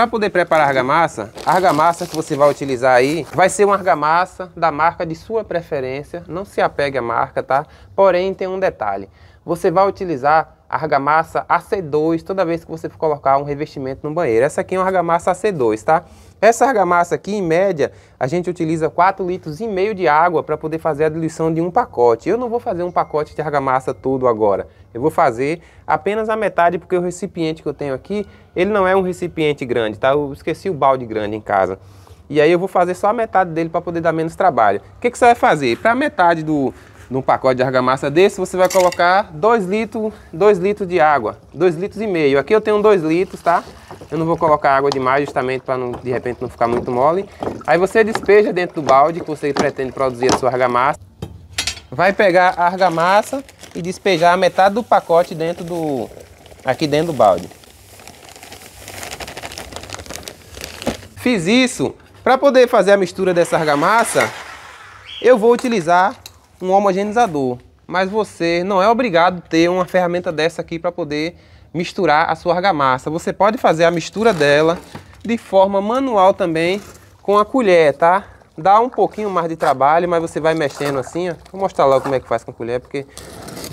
Para poder preparar a argamassa, a argamassa que você vai utilizar aí vai ser uma argamassa da marca de sua preferência, não se apegue à marca, tá? Porém, tem um detalhe, você vai utilizar argamassa AC2 toda vez que você for colocar um revestimento no banheiro. Essa aqui é uma argamassa AC2, tá? Essa argamassa aqui, em média, a gente utiliza 4 litros e meio de água para poder fazer a diluição de um pacote. Eu não vou fazer um pacote de argamassa todo agora. Eu vou fazer apenas a metade porque o recipiente que eu tenho aqui, ele não é um recipiente grande, tá? Eu esqueci o balde grande em casa. E aí eu vou fazer só a metade dele para poder dar menos trabalho. O que, que você vai fazer? Para metade do, num pacote de argamassa desse, você vai colocar 2 litros, 2 litros de água, 2 litros e meio. Aqui eu tenho 2 litros, tá? Eu não vou colocar água demais justamente para de repente não ficar muito mole. Aí você despeja dentro do balde que você pretende produzir a sua argamassa. Vai pegar a argamassa e despejar metade do pacote dentro do aqui dentro do balde. Fiz isso para poder fazer a mistura dessa argamassa. Eu vou utilizar um homogeneizador, mas você não é obrigado a ter uma ferramenta dessa aqui para poder misturar a sua argamassa. Você pode fazer a mistura dela de forma manual também com a colher, tá? Dá um pouquinho mais de trabalho, mas você vai mexendo assim, ó. Vou mostrar logo como é que faz com a colher, porque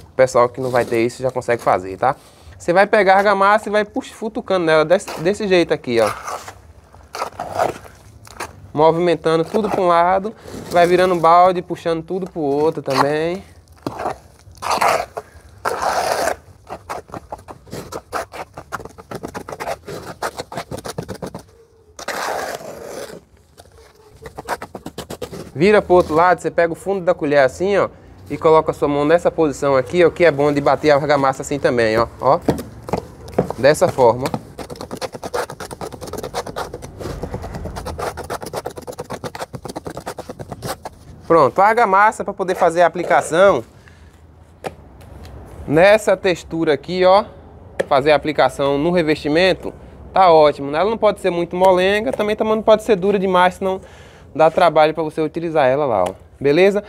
o pessoal que não vai ter isso já consegue fazer, tá? Você vai pegar a argamassa e vai futucando nela desse, desse jeito aqui, ó movimentando tudo para um lado, vai virando balde, puxando tudo para o outro também. Vira para o outro lado, você pega o fundo da colher assim, ó, e coloca a sua mão nessa posição aqui, o que é bom de bater a argamassa assim também, ó, ó. Dessa forma, ó. Pronto, a argamassa para poder fazer a aplicação nessa textura aqui, ó, fazer a aplicação no revestimento, tá ótimo. Né? Ela não pode ser muito molenga, também, também não pode ser dura demais, senão dá trabalho para você utilizar ela lá, ó. Beleza?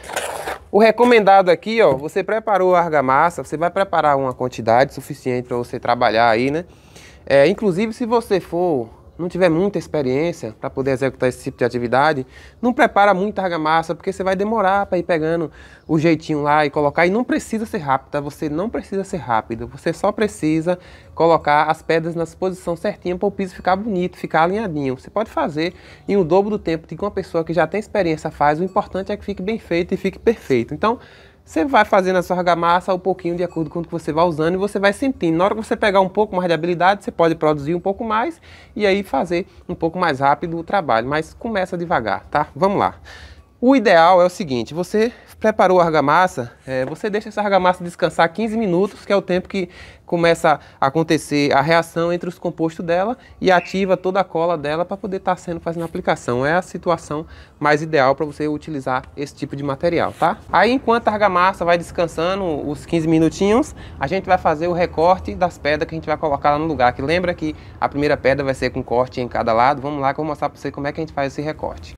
O recomendado aqui, ó, você preparou a argamassa, você vai preparar uma quantidade suficiente para você trabalhar aí, né? É, inclusive, se você for não tiver muita experiência para poder executar esse tipo de atividade, não prepara muita argamassa, porque você vai demorar para ir pegando o jeitinho lá e colocar. E não precisa ser rápido, você não precisa ser rápido, você só precisa colocar as pedras na posição certinha para o piso ficar bonito, ficar alinhadinho. Você pode fazer em o um dobro do tempo que uma pessoa que já tem experiência faz, o importante é que fique bem feito e fique perfeito. Então, você vai fazendo a sua argamassa um pouquinho de acordo com o que você vai usando e você vai sentindo. Na hora que você pegar um pouco mais de habilidade, você pode produzir um pouco mais e aí fazer um pouco mais rápido o trabalho. Mas começa devagar, tá? Vamos lá. O ideal é o seguinte, você preparou a argamassa, é, você deixa essa argamassa descansar 15 minutos, que é o tempo que começa a acontecer a reação entre os compostos dela e ativa toda a cola dela para poder estar tá sendo fazendo a aplicação. É a situação mais ideal para você utilizar esse tipo de material, tá? Aí enquanto a argamassa vai descansando os 15 minutinhos, a gente vai fazer o recorte das pedras que a gente vai colocar lá no lugar. Que lembra que a primeira pedra vai ser com corte em cada lado? Vamos lá que eu vou mostrar para você como é que a gente faz esse recorte.